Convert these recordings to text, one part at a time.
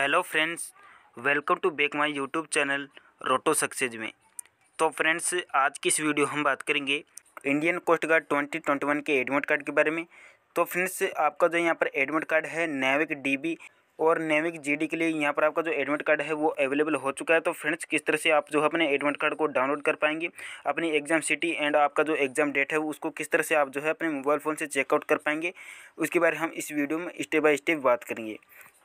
hello friends welcome to back my YouTube channel Roto Success में तो friends आज की इस वीडियो हम बात करेंगे इंडियन कोस्ट गार्ड 2021 के एडमिट कार्ड के बारे में तो फ्रेंड्स आपका जो यहाँ पर एडमिट कार्ड है नेविक डीबी और नेविक जीडी के लिए यहाँ पर आपका जो एडमिट कार्ड है वो अवेलेबल हो चुका है तो फ्रेंड्स किस तरह से आप जो अपने एडमिट कार्ड को डाउनलोड कर पाएंगे अपनी एग्जाम सिटी एंड आपका जो एग्जाम डेट है उसको किस तरह से आप जो है अपने मोबाइल फ़ोन से चेकआउट कर पाएंगे उसके बारे में हम इस वीडियो में स्टेप बाय स्टेप बात करेंगे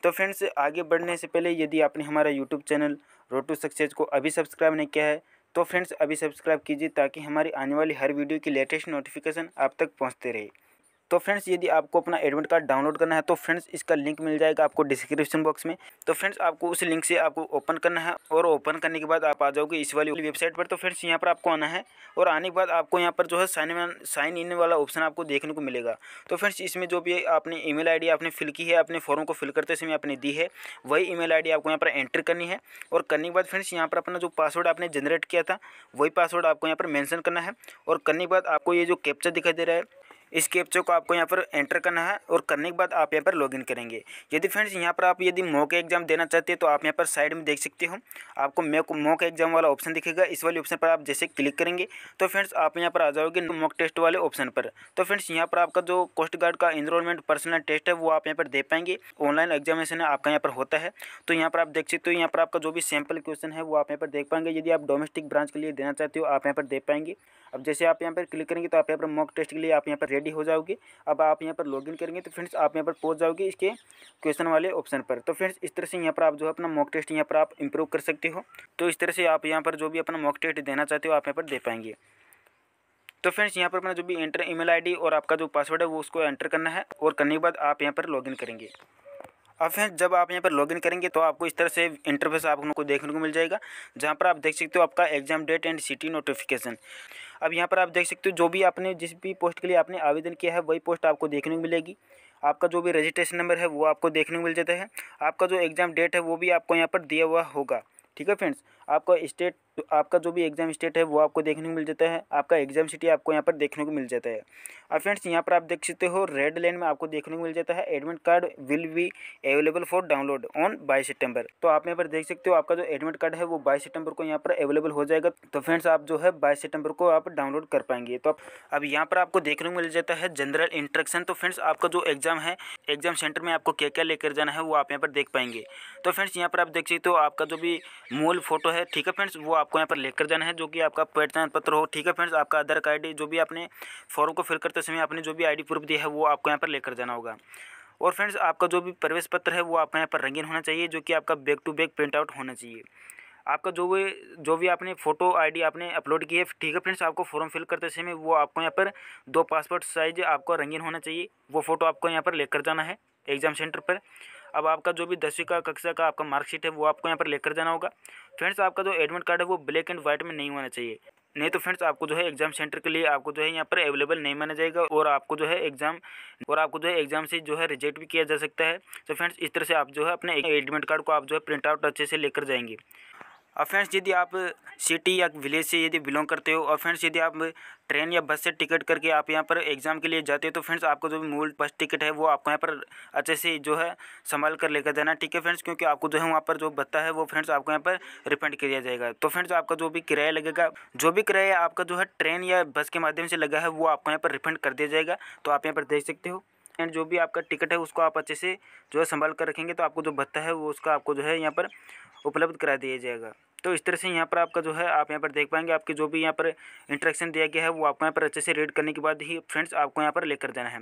तो फ्रेंड्स आगे बढ़ने से पहले यदि आपने हमारा यूट्यूब चैनल रोटू सक्सेस को अभी सब्सक्राइब नहीं किया है तो फ्रेंड्स अभी सब्सक्राइब कीजिए ताकि हमारी आने वाली हर वीडियो की लेटेस्ट नोटिफिकेशन आप तक पहुंचते रहे तो फ्रेंड्स यदि आपको अपना एडमिट कार्ड डाउनलोड करना है तो फ्रेंड्स इसका लिंक मिल जाएगा आपको डिस्क्रिप्शन बॉक्स में तो फ्रेंड्स आपको उस लिंक से आपको ओपन करना है और ओपन करने के बाद आप आ जाओगे इस वाली वेबसाइट पर तो फ्रेंड्स यहाँ पर आपको आना है और आने के बाद आपको यहाँ पर जो है साइन साइन इन वाला ऑप्शन आपको देखने को मिलेगा तो फ्रेंड्स इसमें जो भी आपने ईमेल मेल आपने फिल की है अपने फॉर्म को फिल करते समय आपने दी है वही ई मेल आपको यहाँ पर एंटर करनी है और करने के बाद फ्रेंड्स यहाँ पर अपना जो पासवर्ड आपने जनरेट किया था वही पासवर्ड आपको यहाँ पर मैंसन करना है और करने के बाद आपको ये जो कैप्चर दिखाई दे रहा है इस कैप्चा को आपको यहाँ पर एंटर करना है और करने के बाद आप यहाँ पर लॉगिन करेंगे यदि फ्रेंड्स यहाँ पर आप यदि मॉक एग्जाम देना चाहते हैं तो आप यहाँ पर साइड में देख सकते हो आपको मेक मोक एग्जाम वाला ऑप्शन दिखेगा इस वाले ऑप्शन पर आप जैसे क्लिक करेंगे तो फ्रेंड्स आप यहाँ पर आ जाओगे मॉक टेस्ट वाले ऑप्शन पर तो फ्रेंड्स यहाँ पर आपका जो कोस्ट गार्ड का इनरोलमेंट पर्सनल टेस्ट है वो आप यहाँ पर दे पाएंगे ऑनलाइन एग्जामिनेशन आपका यहाँ पर होता है तो यहाँ पर आप देख सकते हो यहाँ पर आपका जो भी सैम्पल क्वेश्चन है वो आप यहाँ पर देख पाएंगे यदि आप डोमेस्टिक ब्रांच के लिए देना चाहते हो आप यहाँ पर दे पाएंगे अब जैसे आप यहाँ पर क्लिक करेंगे तो आप यहाँ पर मॉक टेस्ट के लिए आप यहाँ पर रेडी हो जाओगे अब आप यहाँ पर लॉगिन करेंगे तो फ्रेंड्स आप यहाँ पर पहुँच जाओगे इसके क्वेश्चन वाले ऑप्शन पर तो फ्रेंड्स इस तरह से यहाँ पर आप जो है अपना मॉक टेस्ट यहाँ पर आप इम्प्रूव कर सकते हो तो इस तरह से आप यहाँ पर जो भी अपना मॉक टेस्ट देना चाहते हो आप यहाँ पर दे पाएंगे तो फ्रेंड्स यहाँ पर अपना जो भी एंटर ईमेल आईडी और आपका जो पासवर्ड है वो उसको एंटर करना है और करने के बाद आप यहाँ पर लॉगिन करेंगे अब फिर जब आप यहाँ पर लॉगिन करेंगे तो आपको इस तरह से इंटरफेस आपको देखने को मिल जाएगा जहाँ पर आप देख सकते हो आपका exam date and city notification अब यहाँ पर आप देख सकते हो जो भी आपने जिस भी पोस्ट के लिए आपने आवेदन किया है वही पोस्ट आपको देखने को मिलेगी आपका जो भी रजिस्ट्रेशन नंबर है वो आपको देखने को मिल जाता है आपका जो एग्ज़ाम डेट है वो भी आपको यहाँ पर दिया हुआ होगा ठीक है फ्रेंड्स आपका स्टेट तो आपका जो भी एग्जाम स्टेट है वो आपको देखने को मिल जाता है आपका एग्जाम सिटी आपको यहाँ पर देखने को मिल जाता है अब फ्रेंड्स यहाँ पर आप देख सकते हो रेड लाइन में आपको देखने को मिल जाता है admit card will be available for download on बाईस सितंबर तो आप यहाँ पर देख सकते हो आपका जो एडमिट कार्ड है वो बाईस सितंबर को यहाँ पर अवेलेबल हो जाएगा तो फ्रेंड्स आप जो है बाईस सितंबर को आप डाउनलोड कर पाएंगे तो अब यहाँ पर आपको देखने को मिल जाता है जनरल इंट्रक्शन तो फ्रेंड्स आपका जो एग्जाम है एग्जाम सेंटर में आपको क्या क्या लेकर जाना है वो आप यहाँ पर देख पाएंगे तो फ्रेंड्स यहाँ पर आप देख सकते हो आपका जो भी मूल फोटो है ठीक है फ्रेंड्स वो आपको यहाँ पर लेकर जाना है जो कि आपका पहचान पत्र हो ठीक है फ्रेंड्स आपका आधार कार्ड जो भी आपने फॉर्म को फिल करते समय आपने जो भी आई प्रूफ दिया है वो आपको यहाँ पर लेकर जाना होगा और फ्रेंड्स आपका जो भी प्रवेश पत्र है वो आपका यहाँ पर रंगीन होना चाहिए जो कि आपका back to back print out होना चाहिए आपका जो भी जो भी आपने फ़ोटो आईडी आपने अपलोड की है ठीक है फ्रेंड्स आपको फॉर्म फिल करते समय वो आपको यहाँ पर दो पासपोर्ट साइज आपको रंगीन होना चाहिए वो फ़ोटो आपको यहाँ पर लेकर जाना है एग्ज़ाम सेंटर पर अब आपका जो भी दसवीं का कक्षा का आपका मार्कशीट है वो आपको यहाँ पर लेकर जाना होगा फ्रेंड्स आपका जो एडमिट कार्ड है वो ब्लैक एंड व्हाइट में नहीं होना चाहिए नहीं तो फ्रेंड्स आपको जो है एग्जाम सेंटर के लिए आपको जो है यहाँ पर अवेलेबल नहीं माना जाएगा और आपको जो है एग्जाम और आपको जो है एग्जाम से जो है रिजेक्ट भी किया जा सकता है तो फ्रेंड्स इस तरह से आप जो है अपने एडमिट कार्ड को आप जो है प्रिंट आउट अच्छे से लेकर जाएंगे और फ्रेंड्स यदि आप सिटी या विलेज से यदि बिलोंग करते हो और फ्रेंड्स यदि आप ट्रेन या बस से टिकट करके आप यहाँ पर एग्ज़ाम के लिए जाते हो तो फ्रेंड्स आपको जो भी मूल बस टिकट है वो आपको यहाँ पर अच्छे से जो है संभाल कर लेकर जाना ठीक है फ्रेंड्स क्योंकि आपको जो है वहाँ पर जो बत्ता है वो फ्रेंड्स आपको यहाँ पर रिफंड किया जाएगा तो फ्रेंड्स आपका जो भी किराया लगेगा जो भी किराया आपका जो है ट्रेन या बस के माध्यम से लगा है वो आपको यहाँ पर रिफंड कर दिया जाएगा तो आप यहाँ पर देख सकते हो एंड जो भी आपका टिकट है उसको आप अच्छे से जो है संभाल कर रखेंगे तो आपको जो भत्ता है वो उसका आपको जो है यहाँ पर उपलब्ध करा दिया जाएगा तो इस तरह से यहाँ पर आपका जो है आप यहाँ पर देख पाएंगे आपके जो भी यहाँ पर इंट्रैक्शन दिया गया है वो आपको यहाँ पर अच्छे से रीड करने के बाद ही फ्रेंड्स आपको यहाँ पर लेकर देना है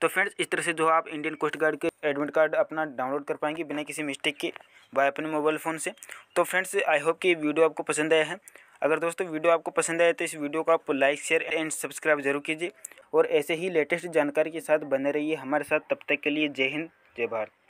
तो फ्रेंड्स इस तरह से जो आप इंडियन कोस्ट गार्ड के एडमिट कार्ड अपना डाउनलोड कर पाएंगे बिना किसी मिस्टेक के बाय अपने मोबाइल फ़ोन से तो फ्रेंड्स आई होप कि वीडियो आपको पसंद आया है अगर दोस्तों वीडियो आपको पसंद आया तो इस वीडियो को आप लाइक शेयर एंड सब्सक्राइब जरूर कीजिए और ऐसे ही लेटेस्ट जानकारी के साथ बने रहिए हमारे साथ तब तक के लिए जय हिंद जय भारत